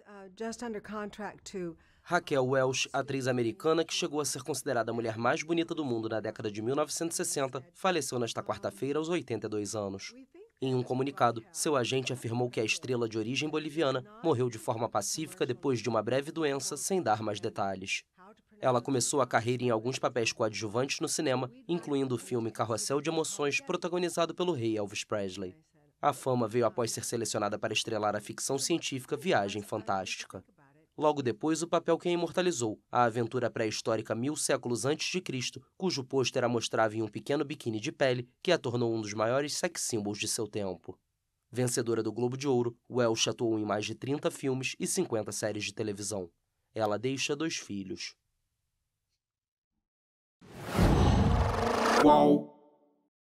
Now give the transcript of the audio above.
Uh, uh, Raquel Welch, atriz americana que chegou a ser considerada a mulher mais bonita do mundo na década de 1960, faleceu nesta quarta-feira aos 82 anos. Em um comunicado, seu agente afirmou que a estrela de origem boliviana morreu de forma pacífica depois de uma breve doença, sem dar mais detalhes. Ela começou a carreira em alguns papéis coadjuvantes no cinema, incluindo o filme Carrossel de Emoções, protagonizado pelo rei Elvis Presley. A fama veio após ser selecionada para estrelar a ficção científica Viagem Fantástica. Logo depois, o papel que a imortalizou, a aventura pré-histórica mil séculos antes de Cristo, cujo pôster a mostrava em um pequeno biquíni de pele que a tornou um dos maiores sex symbols de seu tempo. Vencedora do Globo de Ouro, Welsh atuou em mais de 30 filmes e 50 séries de televisão. Ela deixa dois filhos. Qual?